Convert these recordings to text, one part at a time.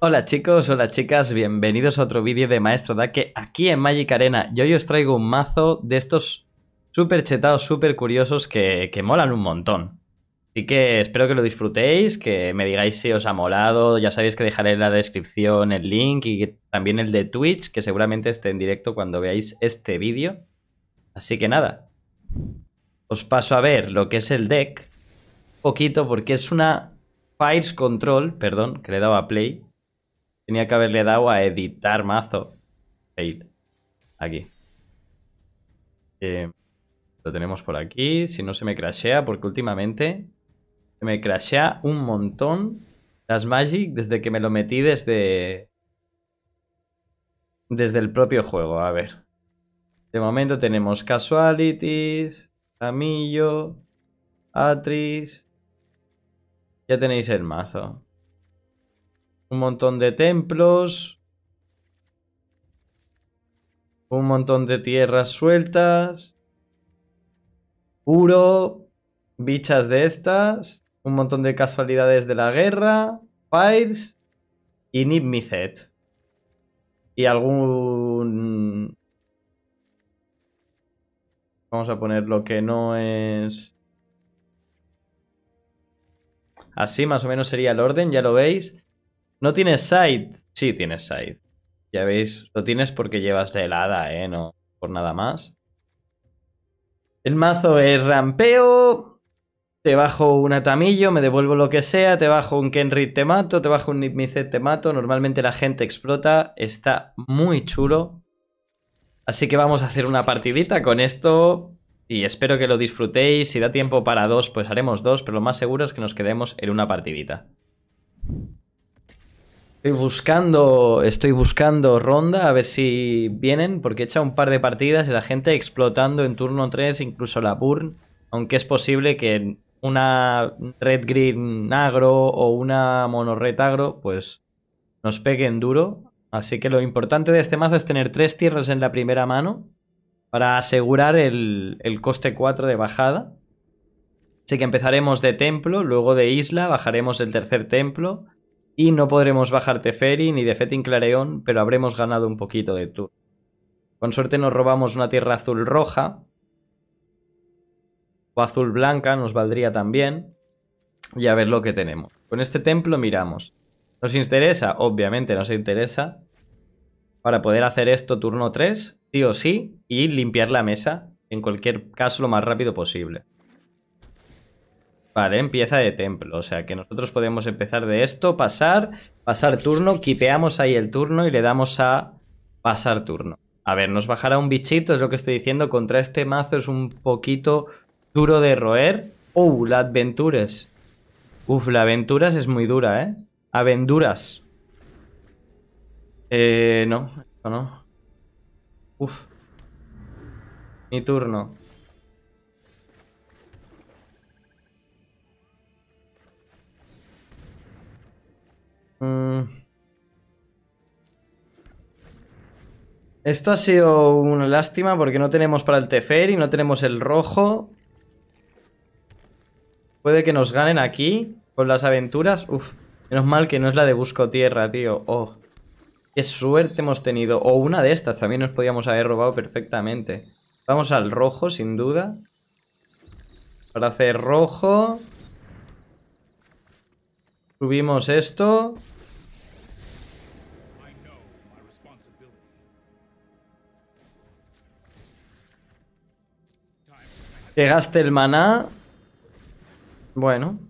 Hola chicos, hola chicas, bienvenidos a otro vídeo de Maestro Daque. aquí en Magic Arena. yo hoy os traigo un mazo de estos súper chetados, súper curiosos que, que, molan un montón. Así que espero que lo disfrutéis, que me digáis si os ha molado, ya sabéis que dejaré en la descripción el link y también el de Twitch, que seguramente esté en directo cuando veáis este vídeo. Así que nada, os paso a ver lo que es el deck, un poquito porque es una Fires Control, perdón, que le he dado a play, Tenía que haberle dado a editar mazo. Fail. Aquí. Em, lo tenemos por aquí. Si no se me crashea, porque últimamente se me crashea un montón las Magic desde que me lo metí desde... Desde el propio juego. A ver. De momento tenemos Casualities, Camillo, Atris. Ya tenéis el mazo. Un montón de templos. Un montón de tierras sueltas. puro, Bichas de estas. Un montón de casualidades de la guerra. Fires. Y Nip Y algún... Vamos a poner lo que no es... Así más o menos sería el orden, ya lo veis. No tienes side. Sí, tienes side. Ya veis, lo tienes porque llevas la helada, ¿eh? No por nada más. El mazo es rampeo. Te bajo un atamillo, me devuelvo lo que sea. Te bajo un Kenry, te mato. Te bajo un Nidmicet, te mato. Normalmente la gente explota. Está muy chulo. Así que vamos a hacer una partidita con esto. Y espero que lo disfrutéis. Si da tiempo para dos, pues haremos dos. Pero lo más seguro es que nos quedemos en una partidita. Estoy buscando, estoy buscando ronda a ver si vienen, porque he echa un par de partidas y la gente explotando en turno 3, incluso la burn. Aunque es posible que una red green agro o una red agro, pues nos peguen duro. Así que lo importante de este mazo es tener tres tierras en la primera mano para asegurar el, el coste 4 de bajada. Así que empezaremos de templo, luego de isla, bajaremos el tercer templo y no podremos bajar Teferi ni de Fetin Clareón, pero habremos ganado un poquito de tour. Con suerte nos robamos una tierra azul roja. O azul blanca nos valdría también. Y a ver lo que tenemos. Con este templo miramos. ¿Nos interesa? Obviamente nos interesa. Para poder hacer esto turno 3, sí o sí, y limpiar la mesa. En cualquier caso, lo más rápido posible. Vale, empieza de templo, o sea que nosotros podemos empezar de esto, pasar, pasar turno, quipeamos ahí el turno y le damos a pasar turno. A ver, nos bajará un bichito, es lo que estoy diciendo, contra este mazo es un poquito duro de roer. Oh, la aventuras Uf, la Aventuras es muy dura, ¿eh? Aventuras. Eh, no, no. Uf. Mi turno. Esto ha sido una lástima porque no tenemos para el Teferi, no tenemos el rojo. Puede que nos ganen aquí con las aventuras. Uf, menos mal que no es la de Busco Tierra, tío. Oh, qué suerte hemos tenido. O una de estas también nos podíamos haber robado perfectamente. Vamos al rojo, sin duda. Para hacer rojo. Subimos esto. Que gaste el maná. Bueno.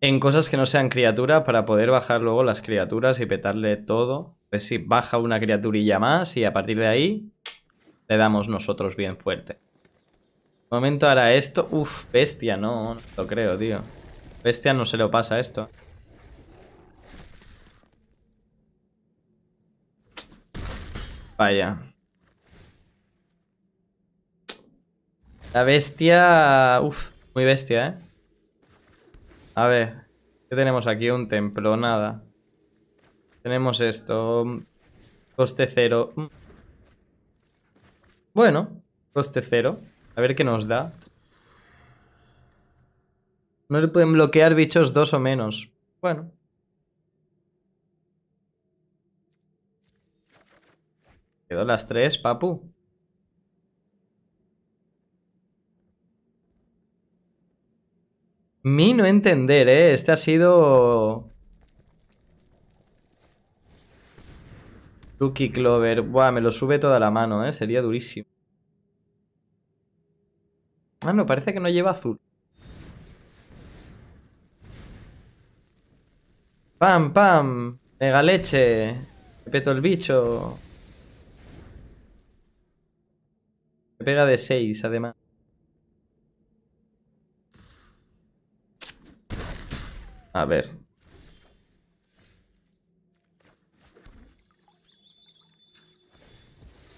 En cosas que no sean criatura para poder bajar luego las criaturas y petarle todo. Pues si baja una criaturilla más y a partir de ahí le damos nosotros bien fuerte. De momento hará esto. Uf, bestia, no, no lo creo, tío. Bestia no se lo pasa esto. Vaya. La bestia... Uf, muy bestia, ¿eh? A ver, ¿qué tenemos aquí? Un templo, nada. Tenemos esto. Mm, coste cero. Mm. Bueno, coste cero. A ver qué nos da. No le pueden bloquear bichos dos o menos. Bueno. Quedó las tres, papu. Mi no entender, ¿eh? Este ha sido... Lucky Clover. Buah, me lo sube toda la mano, ¿eh? Sería durísimo. Ah, no, parece que no lleva azul. Pam, pam. Mega leche. Me peto el bicho. Me pega de 6, además. A ver.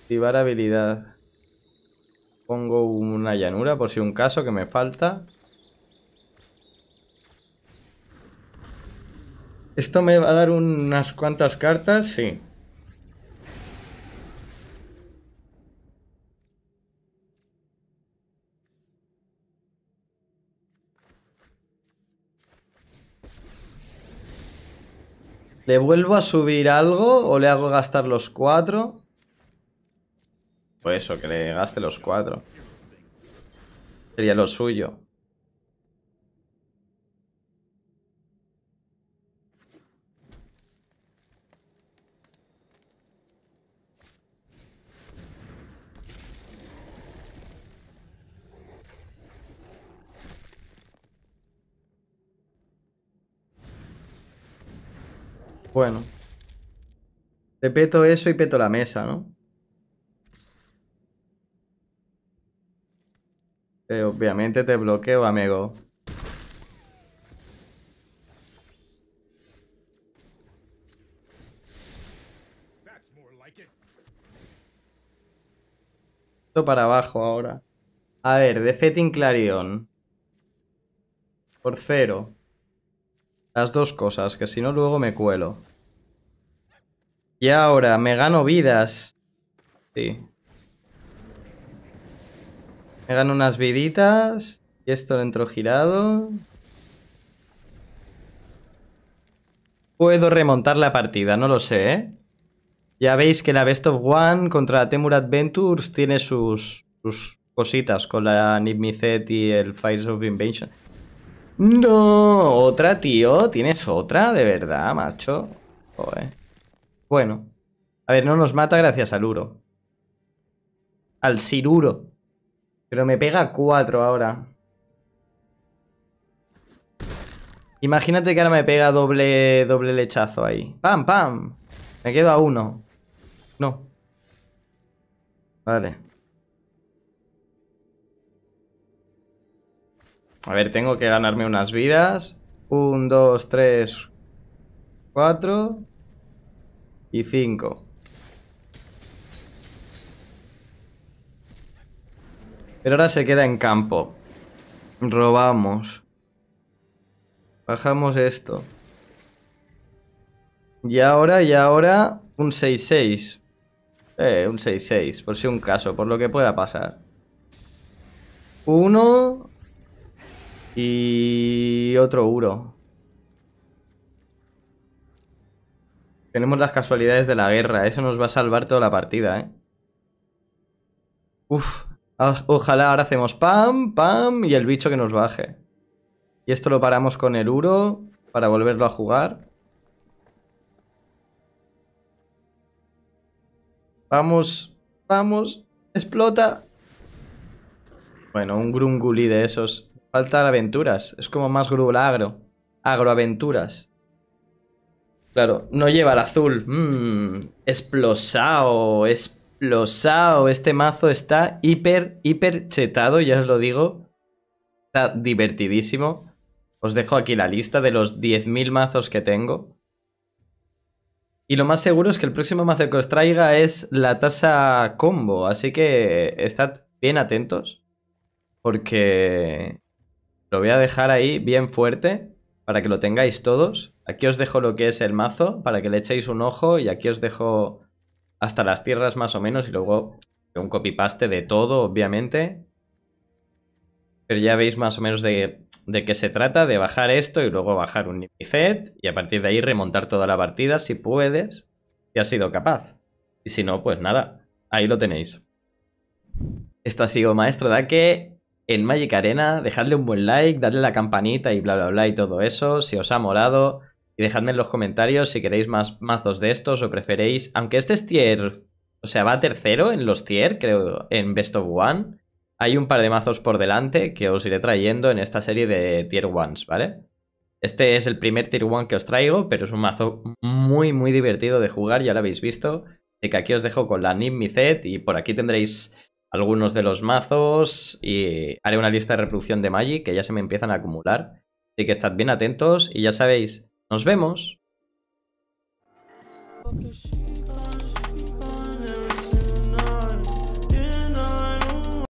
Activar habilidad. Pongo una llanura por si un caso que me falta. ¿Esto me va a dar unas cuantas cartas? Sí. ¿Le vuelvo a subir algo o le hago gastar los cuatro? Pues eso, que le gaste los cuatro. Sería lo suyo. Bueno. Te peto eso y peto la mesa, ¿no? Eh, obviamente te bloqueo, amigo. Esto para abajo ahora. A ver, Defeating Clarion. Por cero. Las dos cosas, que si no luego me cuelo. Y ahora, me gano vidas. Sí. Me gano unas viditas. Y esto dentro girado. Puedo remontar la partida, no lo sé, ¿eh? Ya veis que la Best of One contra la Temur Adventures tiene sus, sus cositas con la Nibmizet y el Fires of Invention. No, otra, tío. ¿Tienes otra? De verdad, macho. Bueno. A ver, no nos mata gracias al uro. Al siruro. Pero me pega cuatro ahora. Imagínate que ahora me pega doble, doble lechazo ahí. ¡Pam, pam! Me quedo a uno. No. Vale. A ver, tengo que ganarme unas vidas. Un, dos, tres, cuatro y cinco. Pero ahora se queda en campo. Robamos. Bajamos esto. Y ahora, y ahora, un 6-6. Eh, un 6-6, por si un caso, por lo que pueda pasar. Uno, y otro Uro. Tenemos las casualidades de la guerra. Eso nos va a salvar toda la partida, ¿eh? Uf. Ah, ojalá ahora hacemos pam, pam y el bicho que nos baje. Y esto lo paramos con el Uro para volverlo a jugar. Vamos, vamos, explota. Bueno, un Grunguli de esos Falta aventuras. Es como más grubel agro. Agroaventuras. Claro, no lleva el azul. Mmm. Explosao. Explosao. Este mazo está hiper, hiper chetado, ya os lo digo. Está divertidísimo. Os dejo aquí la lista de los 10.000 mazos que tengo. Y lo más seguro es que el próximo mazo que os traiga es la tasa combo, así que estad bien atentos porque lo voy a dejar ahí bien fuerte para que lo tengáis todos. Aquí os dejo lo que es el mazo para que le echéis un ojo y aquí os dejo hasta las tierras más o menos y luego un copy-paste de todo, obviamente. Pero ya veis más o menos de, qué se trata, de bajar esto y luego bajar un set y a partir de ahí remontar toda la partida si puedes, si has sido capaz. Y si no, pues nada, ahí lo tenéis. Esto ha sido Maestro Daque en Magic Arena, dejadle un buen like, dadle la campanita y bla bla bla y todo eso, si os ha morado Y dejadme en los comentarios si queréis más mazos de estos o preferéis. Aunque este es tier. O sea, va tercero en los tier, creo, en Best of One. Hay un par de mazos por delante que os iré trayendo en esta serie de tier ones, ¿vale? Este es el primer tier 1 que os traigo, pero es un mazo muy, muy divertido de jugar, ya lo habéis visto. Así que aquí os dejo con la Nim y por aquí tendréis algunos de los mazos y haré una lista de reproducción de Magic que ya se me empiezan a acumular. Así que estad bien atentos y ya sabéis, nos vemos.